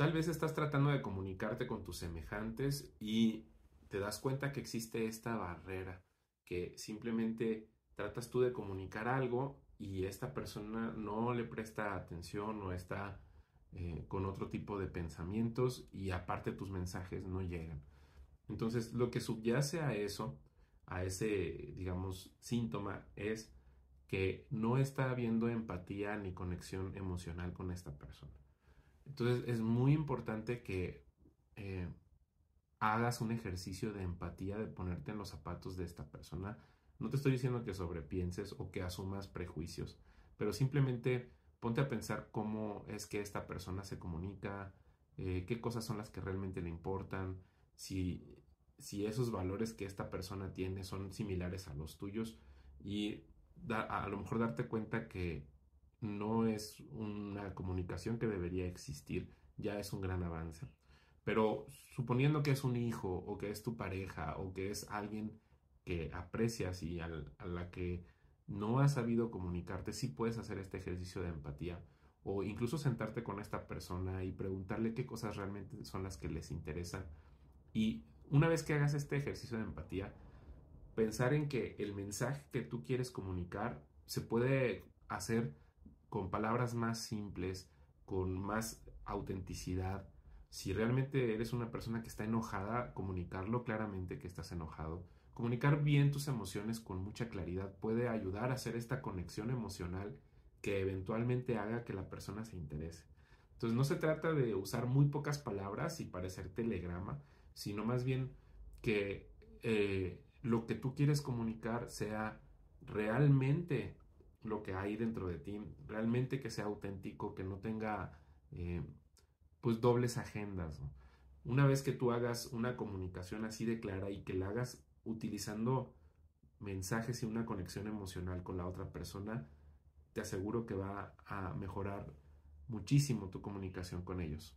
Tal vez estás tratando de comunicarte con tus semejantes y te das cuenta que existe esta barrera, que simplemente tratas tú de comunicar algo y esta persona no le presta atención o está eh, con otro tipo de pensamientos y aparte tus mensajes no llegan. Entonces lo que subyace a eso, a ese, digamos, síntoma es que no está habiendo empatía ni conexión emocional con esta persona. Entonces es muy importante que eh, hagas un ejercicio de empatía, de ponerte en los zapatos de esta persona. No te estoy diciendo que sobrepienses o que asumas prejuicios, pero simplemente ponte a pensar cómo es que esta persona se comunica, eh, qué cosas son las que realmente le importan, si, si esos valores que esta persona tiene son similares a los tuyos y a lo mejor darte cuenta que no es una comunicación que debería existir, ya es un gran avance. Pero suponiendo que es un hijo o que es tu pareja o que es alguien que aprecias y a la que no has sabido comunicarte, sí puedes hacer este ejercicio de empatía o incluso sentarte con esta persona y preguntarle qué cosas realmente son las que les interesan. Y una vez que hagas este ejercicio de empatía, pensar en que el mensaje que tú quieres comunicar se puede hacer con palabras más simples, con más autenticidad. Si realmente eres una persona que está enojada, comunicarlo claramente que estás enojado. Comunicar bien tus emociones con mucha claridad puede ayudar a hacer esta conexión emocional que eventualmente haga que la persona se interese. Entonces no se trata de usar muy pocas palabras y parecer telegrama, sino más bien que eh, lo que tú quieres comunicar sea realmente lo que hay dentro de ti, realmente que sea auténtico, que no tenga eh, pues dobles agendas. Una vez que tú hagas una comunicación así de clara y que la hagas utilizando mensajes y una conexión emocional con la otra persona, te aseguro que va a mejorar muchísimo tu comunicación con ellos.